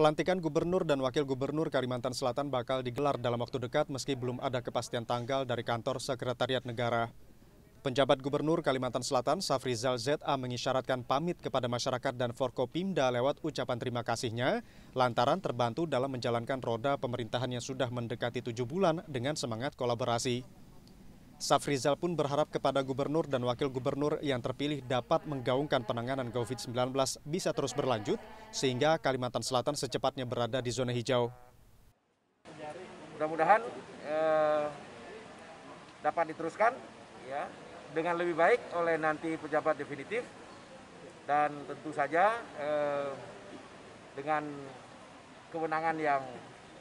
Pelantikan gubernur dan wakil gubernur Kalimantan Selatan bakal digelar dalam waktu dekat meski belum ada kepastian tanggal dari kantor Sekretariat Negara. Penjabat Gubernur Kalimantan Selatan Safrizal ZA mengisyaratkan pamit kepada masyarakat dan Forkopimda lewat ucapan terima kasihnya lantaran terbantu dalam menjalankan roda pemerintahan yang sudah mendekati tujuh bulan dengan semangat kolaborasi. Safrizal pun berharap kepada gubernur dan wakil gubernur yang terpilih dapat menggaungkan penanganan COVID-19 bisa terus berlanjut sehingga Kalimantan Selatan secepatnya berada di zona hijau. Mudah-mudahan eh, dapat diteruskan ya dengan lebih baik oleh nanti pejabat definitif dan tentu saja eh, dengan kewenangan yang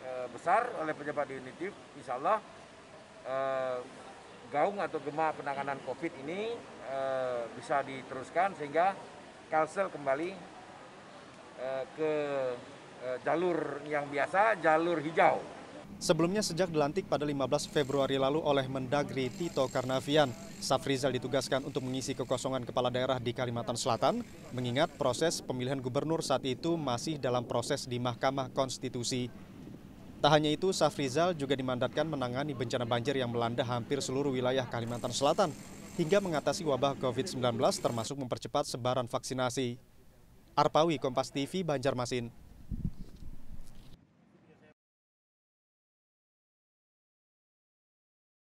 eh, besar oleh pejabat definitif, insya Allah eh, gaung atau gema penanganan COVID ini e, bisa diteruskan sehingga Kalsel kembali e, ke e, jalur yang biasa, jalur hijau. Sebelumnya sejak dilantik pada 15 Februari lalu oleh Mendagri Tito Karnavian, Safrizal ditugaskan untuk mengisi kekosongan kepala daerah di Kalimantan Selatan, mengingat proses pemilihan gubernur saat itu masih dalam proses di Mahkamah Konstitusi Tak hanya itu, Safrizal juga dimandatkan menangani bencana banjir yang melanda hampir seluruh wilayah Kalimantan Selatan hingga mengatasi wabah COVID-19 termasuk mempercepat sebaran vaksinasi. Arpawi Kompas TV Banjarmasin.